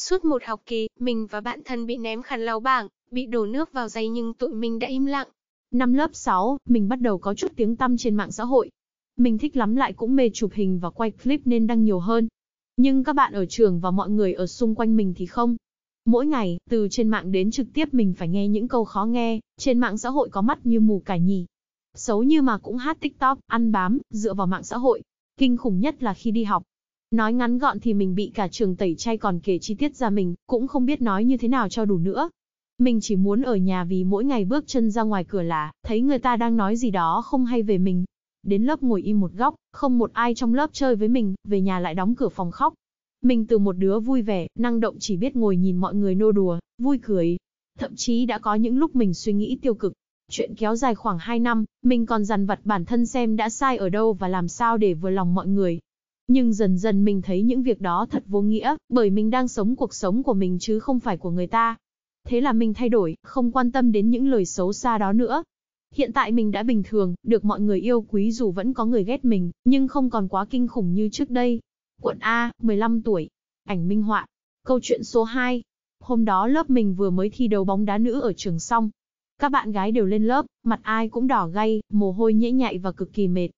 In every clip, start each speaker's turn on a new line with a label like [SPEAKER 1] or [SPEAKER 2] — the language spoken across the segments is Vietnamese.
[SPEAKER 1] Suốt một học kỳ, mình và bạn thân bị ném khăn lau bảng, bị đổ nước vào giày nhưng tụi mình đã im lặng. Năm lớp 6, mình bắt đầu có chút tiếng tăm trên mạng xã hội. Mình thích lắm lại cũng mê chụp hình và quay clip nên đăng nhiều hơn. Nhưng các bạn ở trường và mọi người ở xung quanh mình thì không. Mỗi ngày, từ trên mạng đến trực tiếp mình phải nghe những câu khó nghe, trên mạng xã hội có mắt như mù cả nhì. Xấu như mà cũng hát TikTok, ăn bám, dựa vào mạng xã hội. Kinh khủng nhất là khi đi học, Nói ngắn gọn thì mình bị cả trường tẩy chay còn kể chi tiết ra mình, cũng không biết nói như thế nào cho đủ nữa. Mình chỉ muốn ở nhà vì mỗi ngày bước chân ra ngoài cửa là, thấy người ta đang nói gì đó không hay về mình. Đến lớp ngồi im một góc, không một ai trong lớp chơi với mình, về nhà lại đóng cửa phòng khóc. Mình từ một đứa vui vẻ, năng động chỉ biết ngồi nhìn mọi người nô đùa, vui cười. Thậm chí đã có những lúc mình suy nghĩ tiêu cực. Chuyện kéo dài khoảng 2 năm, mình còn dằn vặt bản thân xem đã sai ở đâu và làm sao để vừa lòng mọi người. Nhưng dần dần mình thấy những việc đó thật vô nghĩa, bởi mình đang sống cuộc sống của mình chứ không phải của người ta. Thế là mình thay đổi, không quan tâm đến những lời xấu xa đó nữa. Hiện tại mình đã bình thường, được mọi người yêu quý dù vẫn có người ghét mình, nhưng không còn quá kinh khủng như trước đây. Quận A, 15 tuổi. Ảnh minh họa. Câu chuyện số 2. Hôm đó lớp mình vừa mới thi đấu bóng đá nữ ở trường xong. Các bạn gái đều lên lớp, mặt ai cũng đỏ gay, mồ hôi nhễ nhại và cực kỳ mệt.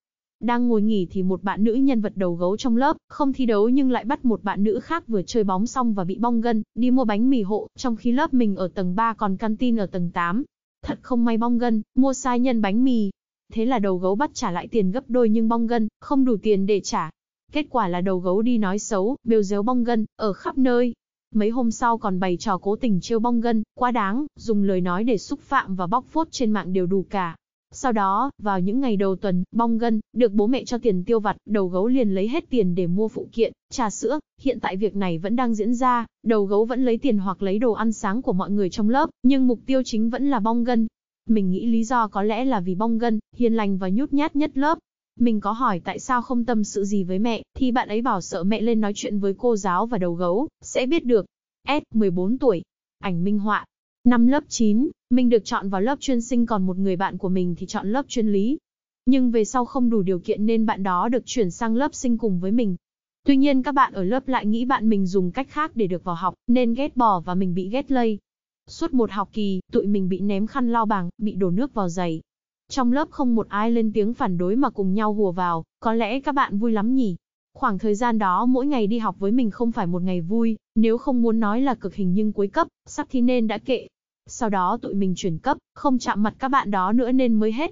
[SPEAKER 1] Đang ngồi nghỉ thì một bạn nữ nhân vật đầu gấu trong lớp, không thi đấu nhưng lại bắt một bạn nữ khác vừa chơi bóng xong và bị bong gân, đi mua bánh mì hộ, trong khi lớp mình ở tầng 3 còn canteen ở tầng 8. Thật không may bong gân, mua sai nhân bánh mì. Thế là đầu gấu bắt trả lại tiền gấp đôi nhưng bong gân, không đủ tiền để trả. Kết quả là đầu gấu đi nói xấu, bêu dếu bong gân, ở khắp nơi, mấy hôm sau còn bày trò cố tình trêu bong gân, quá đáng, dùng lời nói để xúc phạm và bóc phốt trên mạng đều đủ cả. Sau đó, vào những ngày đầu tuần, bong gân, được bố mẹ cho tiền tiêu vặt, đầu gấu liền lấy hết tiền để mua phụ kiện, trà sữa, hiện tại việc này vẫn đang diễn ra, đầu gấu vẫn lấy tiền hoặc lấy đồ ăn sáng của mọi người trong lớp, nhưng mục tiêu chính vẫn là bong gân. Mình nghĩ lý do có lẽ là vì bong gân, hiền lành và nhút nhát nhất lớp. Mình có hỏi tại sao không tâm sự gì với mẹ, thì bạn ấy bảo sợ mẹ lên nói chuyện với cô giáo và đầu gấu, sẽ biết được. S, 14 tuổi. Ảnh minh họa, Năm lớp 9, mình được chọn vào lớp chuyên sinh còn một người bạn của mình thì chọn lớp chuyên lý. Nhưng về sau không đủ điều kiện nên bạn đó được chuyển sang lớp sinh cùng với mình. Tuy nhiên các bạn ở lớp lại nghĩ bạn mình dùng cách khác để được vào học, nên ghét bỏ và mình bị ghét lây. Suốt một học kỳ, tụi mình bị ném khăn lao bảng, bị đổ nước vào giày. Trong lớp không một ai lên tiếng phản đối mà cùng nhau hùa vào, có lẽ các bạn vui lắm nhỉ. Khoảng thời gian đó mỗi ngày đi học với mình không phải một ngày vui, nếu không muốn nói là cực hình nhưng cuối cấp, sắp thi nên đã kệ. Sau đó tụi mình chuyển cấp, không chạm mặt các bạn đó nữa nên mới hết.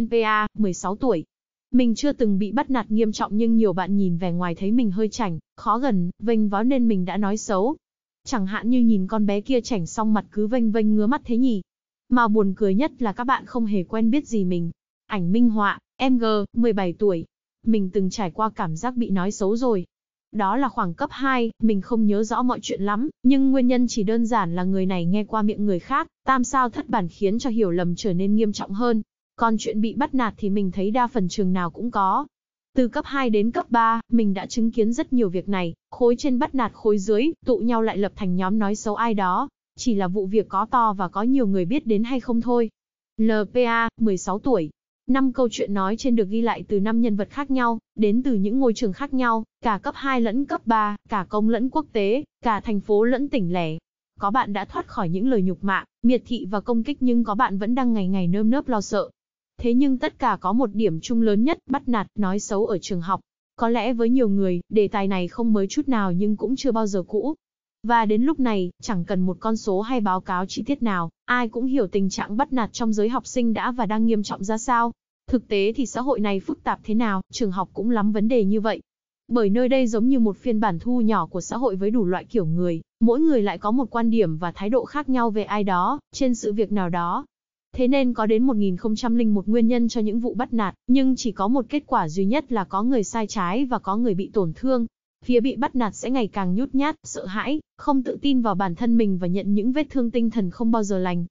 [SPEAKER 1] NPA, 16 tuổi. Mình chưa từng bị bắt nạt nghiêm trọng nhưng nhiều bạn nhìn vẻ ngoài thấy mình hơi chảnh, khó gần, vênh váo nên mình đã nói xấu. Chẳng hạn như nhìn con bé kia chảnh xong mặt cứ vênh vênh ngứa mắt thế nhỉ. Mà buồn cười nhất là các bạn không hề quen biết gì mình. Ảnh minh họa, MG, 17 tuổi, mình từng trải qua cảm giác bị nói xấu rồi. Đó là khoảng cấp 2, mình không nhớ rõ mọi chuyện lắm, nhưng nguyên nhân chỉ đơn giản là người này nghe qua miệng người khác, tam sao thất bản khiến cho hiểu lầm trở nên nghiêm trọng hơn. Còn chuyện bị bắt nạt thì mình thấy đa phần trường nào cũng có. Từ cấp 2 đến cấp 3, mình đã chứng kiến rất nhiều việc này, khối trên bắt nạt khối dưới, tụ nhau lại lập thành nhóm nói xấu ai đó. Chỉ là vụ việc có to và có nhiều người biết đến hay không thôi. LPA, 16 tuổi, Năm câu chuyện nói trên được ghi lại từ năm nhân vật khác nhau, đến từ những ngôi trường khác nhau, cả cấp 2 lẫn cấp 3, cả công lẫn quốc tế, cả thành phố lẫn tỉnh lẻ. Có bạn đã thoát khỏi những lời nhục mạ, miệt thị và công kích nhưng có bạn vẫn đang ngày ngày nơm nớp lo sợ. Thế nhưng tất cả có một điểm chung lớn nhất, bắt nạt, nói xấu ở trường học. Có lẽ với nhiều người, đề tài này không mới chút nào nhưng cũng chưa bao giờ cũ. Và đến lúc này, chẳng cần một con số hay báo cáo chi tiết nào, ai cũng hiểu tình trạng bắt nạt trong giới học sinh đã và đang nghiêm trọng ra sao. Thực tế thì xã hội này phức tạp thế nào, trường học cũng lắm vấn đề như vậy. Bởi nơi đây giống như một phiên bản thu nhỏ của xã hội với đủ loại kiểu người, mỗi người lại có một quan điểm và thái độ khác nhau về ai đó, trên sự việc nào đó. Thế nên có đến 1001 nguyên nhân cho những vụ bắt nạt, nhưng chỉ có một kết quả duy nhất là có người sai trái và có người bị tổn thương. Phía bị bắt nạt sẽ ngày càng nhút nhát, sợ hãi, không tự tin vào bản thân mình và nhận những vết thương tinh thần không bao giờ lành.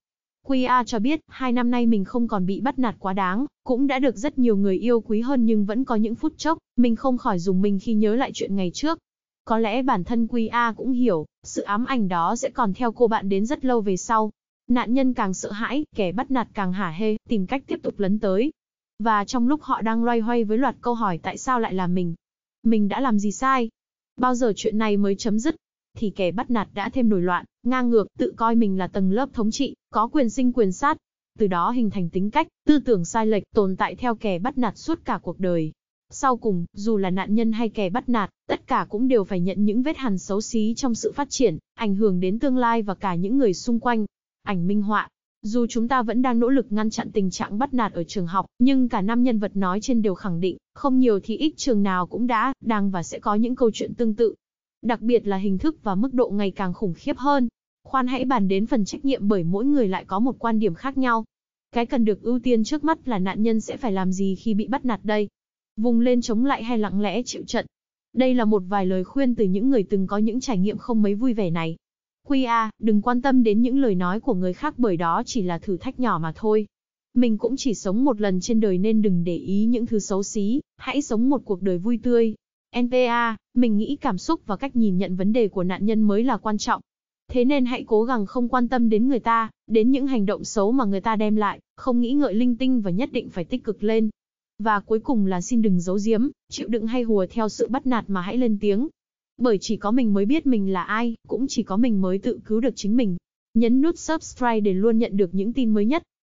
[SPEAKER 1] Quy A cho biết, hai năm nay mình không còn bị bắt nạt quá đáng, cũng đã được rất nhiều người yêu quý hơn nhưng vẫn có những phút chốc, mình không khỏi dùng mình khi nhớ lại chuyện ngày trước. Có lẽ bản thân Quy A cũng hiểu, sự ám ảnh đó sẽ còn theo cô bạn đến rất lâu về sau. Nạn nhân càng sợ hãi, kẻ bắt nạt càng hả hê, tìm cách tiếp tục lấn tới. Và trong lúc họ đang loay hoay với loạt câu hỏi tại sao lại là mình? Mình đã làm gì sai? Bao giờ chuyện này mới chấm dứt? thì kẻ bắt nạt đã thêm nổi loạn, ngang ngược, tự coi mình là tầng lớp thống trị, có quyền sinh quyền sát. Từ đó hình thành tính cách, tư tưởng sai lệch tồn tại theo kẻ bắt nạt suốt cả cuộc đời. Sau cùng, dù là nạn nhân hay kẻ bắt nạt, tất cả cũng đều phải nhận những vết hằn xấu xí trong sự phát triển, ảnh hưởng đến tương lai và cả những người xung quanh. Ảnh minh họa, dù chúng ta vẫn đang nỗ lực ngăn chặn tình trạng bắt nạt ở trường học, nhưng cả năm nhân vật nói trên đều khẳng định, không nhiều thì ít trường nào cũng đã, đang và sẽ có những câu chuyện tương tự đặc biệt là hình thức và mức độ ngày càng khủng khiếp hơn. Khoan hãy bàn đến phần trách nhiệm bởi mỗi người lại có một quan điểm khác nhau. Cái cần được ưu tiên trước mắt là nạn nhân sẽ phải làm gì khi bị bắt nạt đây. Vùng lên chống lại hay lặng lẽ chịu trận. Đây là một vài lời khuyên từ những người từng có những trải nghiệm không mấy vui vẻ này. Quy A, đừng quan tâm đến những lời nói của người khác bởi đó chỉ là thử thách nhỏ mà thôi. Mình cũng chỉ sống một lần trên đời nên đừng để ý những thứ xấu xí, hãy sống một cuộc đời vui tươi, NPA, mình nghĩ cảm xúc và cách nhìn nhận vấn đề của nạn nhân mới là quan trọng. Thế nên hãy cố gắng không quan tâm đến người ta, đến những hành động xấu mà người ta đem lại, không nghĩ ngợi linh tinh và nhất định phải tích cực lên. Và cuối cùng là xin đừng giấu giếm, chịu đựng hay hùa theo sự bắt nạt mà hãy lên tiếng. Bởi chỉ có mình mới biết mình là ai, cũng chỉ có mình mới tự cứu được chính mình. Nhấn nút subscribe để luôn nhận được những tin mới nhất.